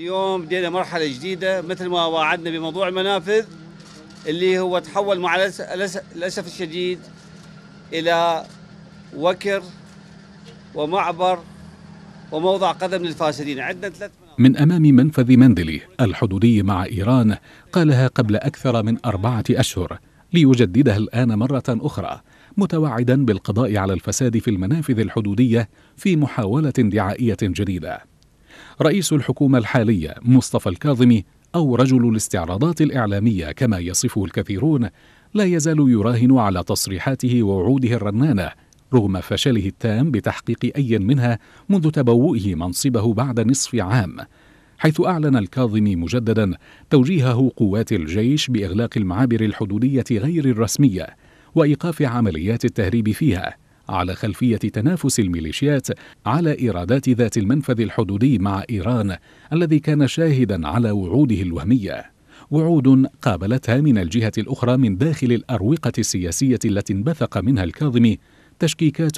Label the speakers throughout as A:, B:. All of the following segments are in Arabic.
A: اليوم بدينا مرحلة جديدة مثل ما وعدنا بموضوع المنافذ اللي هو تحول مع الأسف الشديد إلى وكر ومعبر وموضع قدم للفاسدين عندنا ثلاث من أمام منفذ منزله الحدودي مع إيران قالها قبل أكثر من أربعة أشهر ليجددها الآن مرة أخرى متوعدا بالقضاء على الفساد في المنافذ الحدودية في محاولة دعائية جديدة رئيس الحكومة الحالية مصطفى الكاظمي أو رجل الاستعراضات الإعلامية كما يصفه الكثيرون لا يزال يراهن على تصريحاته ووعوده الرنانة رغم فشله التام بتحقيق أي منها منذ تبوئه منصبه بعد نصف عام حيث أعلن الكاظمي مجددا توجيهه قوات الجيش بإغلاق المعابر الحدودية غير الرسمية وإيقاف عمليات التهريب فيها على خلفية تنافس الميليشيات على إيرادات ذات المنفذ الحدودي مع إيران الذي كان شاهدا على وعوده الوهمية وعود قابلتها من الجهة الأخرى من داخل الأروقة السياسية التي انبثق منها الكاظمي تشكيكات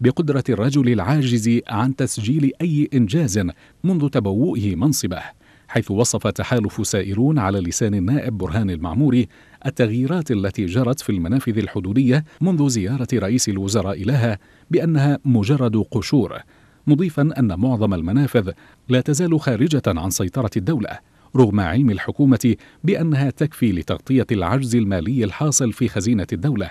A: بقدرة الرجل العاجز عن تسجيل أي إنجاز منذ تبوئه منصبه حيث وصف تحالف سائرون على لسان النائب برهان المعموري التغييرات التي جرت في المنافذ الحدودية منذ زيارة رئيس الوزراء لها بأنها مجرد قشور مضيفا أن معظم المنافذ لا تزال خارجة عن سيطرة الدولة رغم علم الحكومة بأنها تكفي لتغطية العجز المالي الحاصل في خزينة الدولة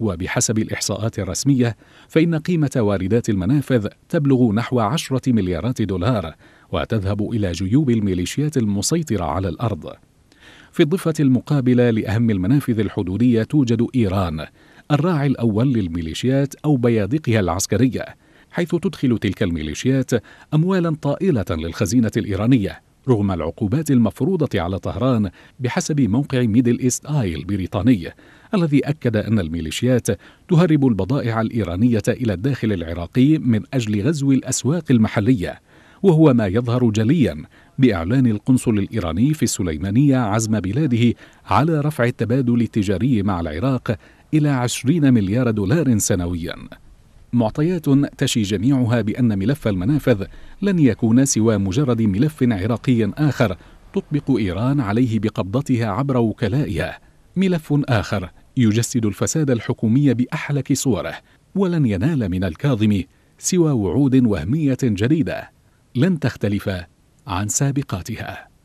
A: وبحسب الإحصاءات الرسمية فإن قيمة واردات المنافذ تبلغ نحو عشرة مليارات دولار وتذهب إلى جيوب الميليشيات المسيطرة على الأرض في الضفة المقابلة لأهم المنافذ الحدودية توجد إيران الراعي الأول للميليشيات أو بيادقها العسكرية حيث تدخل تلك الميليشيات أموالا طائلة للخزينة الإيرانية رغم العقوبات المفروضة على طهران بحسب موقع ميدل إيست آي البريطاني الذي أكد أن الميليشيات تهرب البضائع الإيرانية إلى الداخل العراقي من أجل غزو الأسواق المحلية وهو ما يظهر جليا باعلان القنصل الايراني في السليمانيه عزم بلاده على رفع التبادل التجاري مع العراق الى 20 مليار دولار سنويا. معطيات تشي جميعها بان ملف المنافذ لن يكون سوى مجرد ملف عراقي اخر تطبق ايران عليه بقبضتها عبر وكلائها. ملف اخر يجسد الفساد الحكومي باحلك صوره ولن ينال من الكاظم سوى وعود وهميه جديده لن تختلف عن سابقاتها